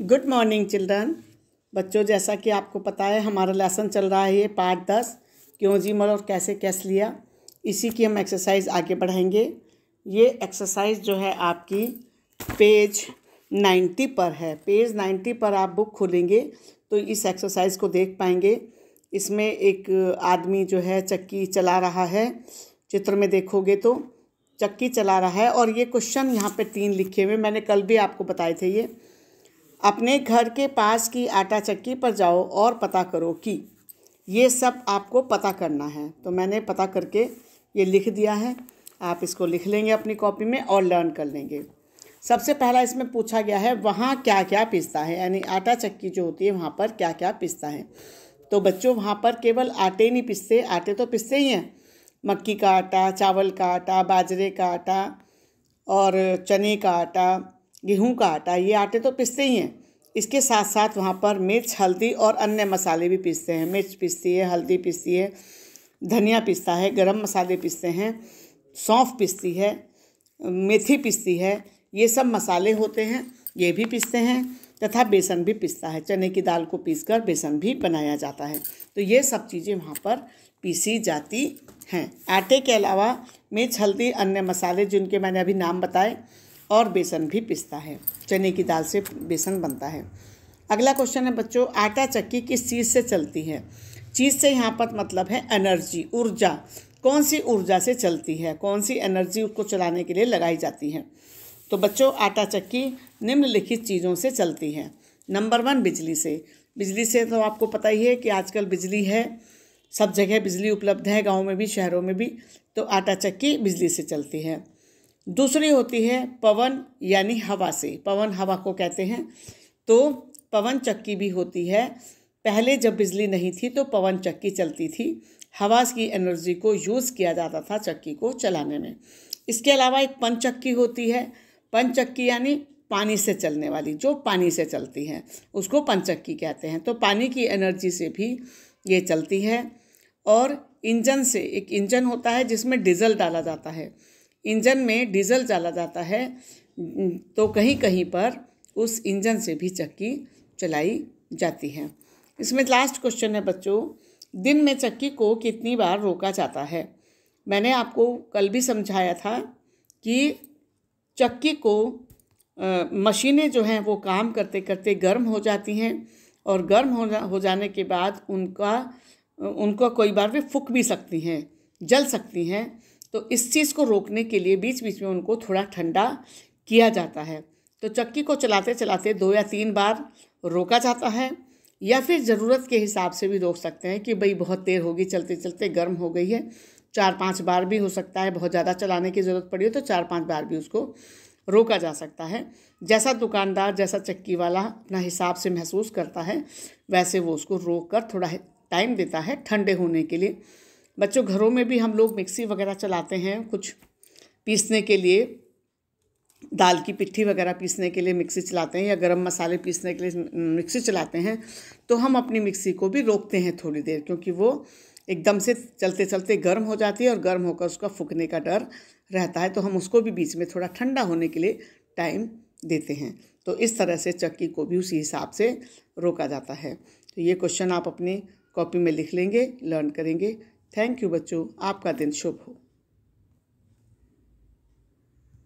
good morning children बच्चों जैसा कि आपको पता है हमारा लेसन चल रहा है ये पार्ट दस क्यों जी मर और कैसे कैस लिया इसी की हम एक्सरसाइज आगे बढ़ाएंगे ये एक्सरसाइज जो है आपकी पेज नाइन्टी पर है पेज नाइन्टी पर आप बुक खोलेंगे तो इस एक्सरसाइज को देख पाएंगे इसमें एक आदमी जो है चक्की चला रहा है चित्र में देखोगे तो चक्की चला रहा है और ये क्वेश्चन यहाँ पे तीन लिखे हुए मैंने कल भी आपको बताए थे ये अपने घर के पास की आटा चक्की पर जाओ और पता करो कि ये सब आपको पता करना है तो मैंने पता करके ये लिख दिया है आप इसको लिख लेंगे अपनी कॉपी में और लर्न कर लेंगे सबसे पहला इसमें पूछा गया है वहाँ क्या क्या पिसता है यानी आटा चक्की जो होती है वहाँ पर क्या क्या पिसता है तो बच्चों वहाँ पर केवल आटे नहीं पिसते आटे तो पिसते ही हैं मक्की का आटा चावल का आटा बाजरे का आटा और चने का आटा गेहूँ का आटा ये आटे तो पिसते ही हैं इसके साथ साथ वहाँ पर मिर्च हल्दी और अन्य मसाले भी पीसते हैं मिर्च पीसती है हल्दी पीसती है धनिया पीसता है गरम मसाले पीसते हैं सौंफ पीसती है मेथी पीसती है ये सब मसाले होते हैं ये भी पीसते हैं तथा बेसन भी पिसता है चने की दाल को पीसकर बेसन भी बनाया जाता है तो ये सब चीज़ें वहाँ पर पीसी जाती हैं आटे के अलावा मिर्च हल्दी अन्य मसाले जिनके मैंने अभी नाम बताए और बेसन भी पिसता है चने की दाल से बेसन बनता है अगला क्वेश्चन है बच्चों आटा चक्की किस चीज़ से चलती है चीज़ से यहाँ पर मतलब है एनर्जी ऊर्जा कौन सी ऊर्जा से चलती है कौन सी एनर्जी उसको चलाने के लिए लगाई जाती है तो बच्चों आटा चक्की निम्नलिखित चीज़ों से चलती है नंबर वन बिजली से बिजली से तो आपको पता ही है कि आजकल बिजली है सब जगह बिजली उपलब्ध है गाँव में भी शहरों में भी तो आटा चक्की बिजली से चलती है दूसरी होती है पवन यानी हवा से पवन हवा को कहते हैं तो पवन चक्की भी होती है पहले जब बिजली नहीं थी तो पवन चक्की चलती थी हवा की एनर्जी को यूज़ किया जाता था चक्की को चलाने में इसके अलावा एक पंचक्की होती है पंचक्की यानी पानी से चलने वाली जो पानी से चलती है उसको पंचक्की कहते हैं तो पानी की एनर्जी से भी ये चलती है और इंजन से एक इंजन होता है जिसमें डीजल डाला जाता है इंजन में डीजल डाला जाता है तो कहीं कहीं पर उस इंजन से भी चक्की चलाई जाती है इसमें लास्ट क्वेश्चन है बच्चों दिन में चक्की को कितनी बार रोका जाता है मैंने आपको कल भी समझाया था कि चक्की को मशीनें जो हैं वो काम करते करते गर्म हो जाती हैं और गर्म हो जा हो जाने के बाद उनका उनको कई बार वे फूक भी सकती हैं जल सकती हैं तो इस चीज़ को रोकने के लिए बीच बीच में उनको थोड़ा ठंडा किया जाता है तो चक्की को चलाते चलाते दो या तीन बार रोका जाता है या फिर ज़रूरत के हिसाब से भी रोक सकते हैं कि भाई बहुत देर होगी चलते चलते गर्म हो गई है चार पांच बार भी हो सकता है बहुत ज़्यादा चलाने की ज़रूरत पड़ी हो तो चार पांच बार भी उसको रोका जा सकता है जैसा दुकानदार जैसा चक्की वाला अपना हिसाब से महसूस करता है वैसे वो उसको रोक कर थोड़ा टाइम देता है ठंडे होने के लिए बच्चों घरों में भी हम लोग मिक्सी वगैरह चलाते हैं कुछ पीसने के लिए दाल की पिट्ठी वगैरह पीसने के लिए मिक्सी चलाते हैं या गरम मसाले पीसने के लिए मिक्सी चलाते हैं तो हम अपनी मिक्सी को भी रोकते हैं थोड़ी देर क्योंकि वो एकदम से चलते चलते गर्म हो जाती है और गर्म होकर उसका फूकने का डर रहता है तो हम उसको भी बीच में थोड़ा ठंडा होने के लिए टाइम देते हैं तो इस तरह से चक्की को भी उसी हिसाब से रोका जाता है तो ये क्वेश्चन आप अपनी कॉपी में लिख लेंगे लर्न करेंगे थैंक यू बच्चों आपका दिन शुभ हो